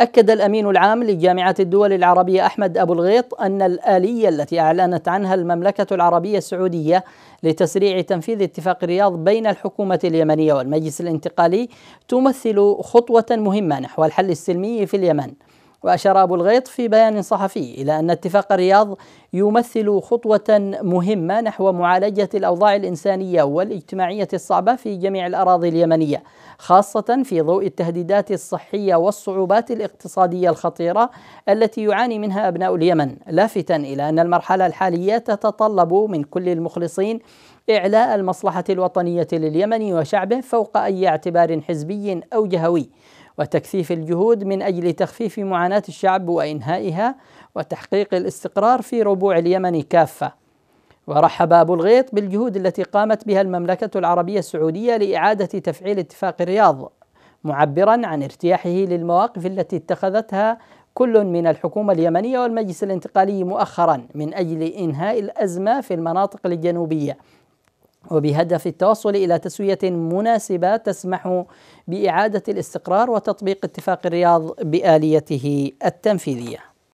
أكد الأمين العام لجامعة الدول العربية أحمد أبو الغيط أن الآلية التي أعلنت عنها المملكة العربية السعودية لتسريع تنفيذ اتفاق الرياض بين الحكومة اليمنية والمجلس الانتقالي تمثل خطوة مهمة نحو الحل السلمي في اليمن وأشار أبو الغيط في بيان صحفي إلى أن اتفاق الرياض يمثل خطوة مهمة نحو معالجة الأوضاع الإنسانية والاجتماعية الصعبة في جميع الأراضي اليمنية خاصة في ضوء التهديدات الصحية والصعوبات الاقتصادية الخطيرة التي يعاني منها أبناء اليمن لافتا إلى أن المرحلة الحالية تتطلب من كل المخلصين إعلاء المصلحة الوطنية لليمن وشعبه فوق أي اعتبار حزبي أو جهوي وتكثيف الجهود من اجل تخفيف معاناه الشعب وانهائها وتحقيق الاستقرار في ربوع اليمن كافه. ورحب ابو الغيط بالجهود التي قامت بها المملكه العربيه السعوديه لاعاده تفعيل اتفاق الرياض معبرا عن ارتياحه للمواقف التي اتخذتها كل من الحكومه اليمنيه والمجلس الانتقالي مؤخرا من اجل انهاء الازمه في المناطق الجنوبيه وبهدف التوصل الى تسويه مناسبه تسمح باعاده الاستقرار وتطبيق اتفاق الرياض باليته التنفيذيه